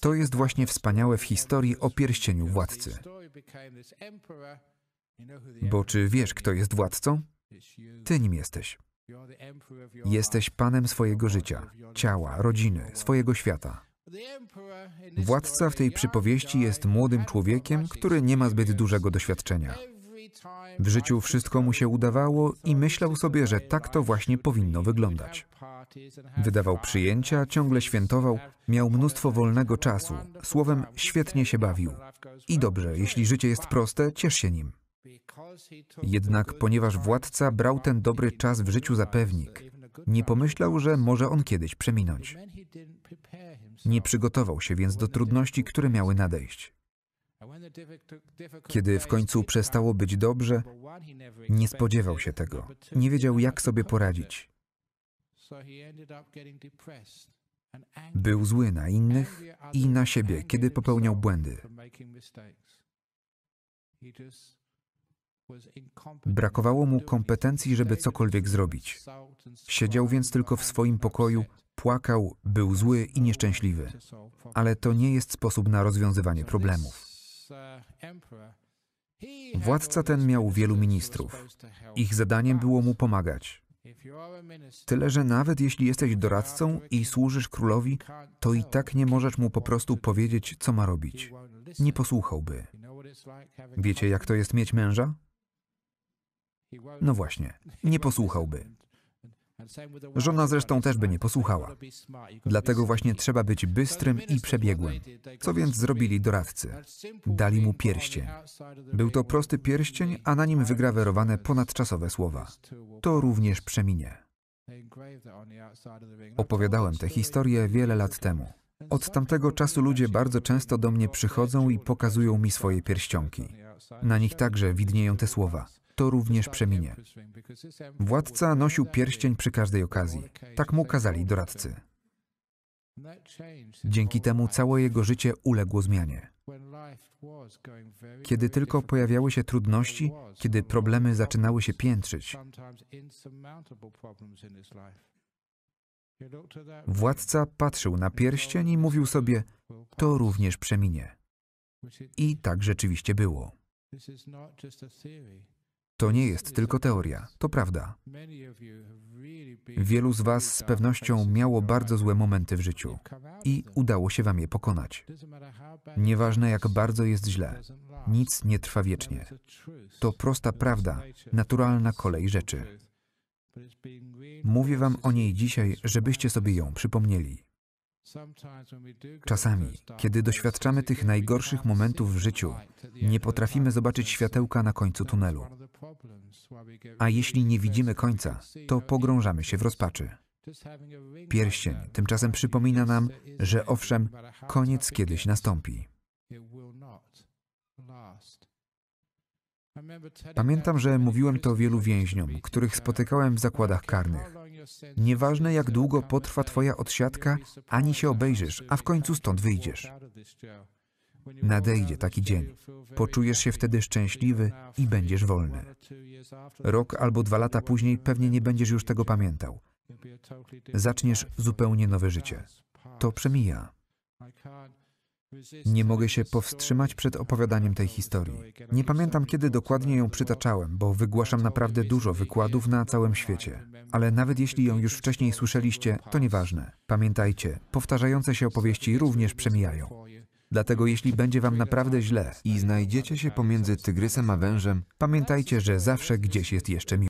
To jest właśnie wspaniałe w historii o pierścieniu władcy. Bo czy wiesz, kto jest władcą? Ty nim jesteś. Jesteś panem swojego życia, ciała, rodziny, swojego świata. Władca w tej przypowieści jest młodym człowiekiem, który nie ma zbyt dużego doświadczenia. W życiu wszystko mu się udawało i myślał sobie, że tak to właśnie powinno wyglądać. Wydawał przyjęcia, ciągle świętował, miał mnóstwo wolnego czasu, słowem świetnie się bawił. I dobrze, jeśli życie jest proste, ciesz się nim. Jednak ponieważ władca brał ten dobry czas w życiu za pewnik, nie pomyślał, że może on kiedyś przeminąć. Nie przygotował się więc do trudności, które miały nadejść. Kiedy w końcu przestało być dobrze, nie spodziewał się tego. Nie wiedział, jak sobie poradzić. Był zły na innych i na siebie, kiedy popełniał błędy. Brakowało mu kompetencji, żeby cokolwiek zrobić. Siedział więc tylko w swoim pokoju, płakał, był zły i nieszczęśliwy. Ale to nie jest sposób na rozwiązywanie problemów. Władca ten miał wielu ministrów. Ich zadaniem było mu pomagać. Tyle, że nawet jeśli jesteś doradcą i służysz królowi, to i tak nie możesz mu po prostu powiedzieć, co ma robić. Nie posłuchałby. Wiecie, jak to jest mieć męża? No właśnie, nie posłuchałby. Żona zresztą też by nie posłuchała. Dlatego właśnie trzeba być bystrym i przebiegłym. Co więc zrobili doradcy? Dali mu pierścień. Był to prosty pierścień, a na nim wygrawerowane ponadczasowe słowa. To również przeminie. Opowiadałem tę historię wiele lat temu. Od tamtego czasu ludzie bardzo często do mnie przychodzą i pokazują mi swoje pierścionki. Na nich także widnieją te słowa to również przeminie. Władca nosił pierścień przy każdej okazji. Tak mu kazali doradcy. Dzięki temu całe jego życie uległo zmianie. Kiedy tylko pojawiały się trudności, kiedy problemy zaczynały się piętrzyć, władca patrzył na pierścień i mówił sobie: To również przeminie. I tak rzeczywiście było. To nie jest tylko teoria, to prawda. Wielu z Was z pewnością miało bardzo złe momenty w życiu i udało się Wam je pokonać. Nieważne jak bardzo jest źle, nic nie trwa wiecznie. To prosta prawda, naturalna kolej rzeczy. Mówię Wam o niej dzisiaj, żebyście sobie ją przypomnieli. Czasami, kiedy doświadczamy tych najgorszych momentów w życiu, nie potrafimy zobaczyć światełka na końcu tunelu. A jeśli nie widzimy końca, to pogrążamy się w rozpaczy. Pierścień tymczasem przypomina nam, że owszem, koniec kiedyś nastąpi. Pamiętam, że mówiłem to wielu więźniom, których spotykałem w zakładach karnych. Nieważne jak długo potrwa twoja odsiadka, ani się obejrzysz, a w końcu stąd wyjdziesz. Nadejdzie taki dzień. Poczujesz się wtedy szczęśliwy i będziesz wolny. Rok albo dwa lata później pewnie nie będziesz już tego pamiętał. Zaczniesz zupełnie nowe życie. To przemija. Nie mogę się powstrzymać przed opowiadaniem tej historii. Nie pamiętam, kiedy dokładnie ją przytaczałem, bo wygłaszam naprawdę dużo wykładów na całym świecie. Ale nawet jeśli ją już wcześniej słyszeliście, to nieważne. Pamiętajcie, powtarzające się opowieści również przemijają. Dlatego jeśli będzie wam naprawdę źle i znajdziecie się pomiędzy tygrysem a wężem, pamiętajcie, że zawsze gdzieś jest jeszcze miłość.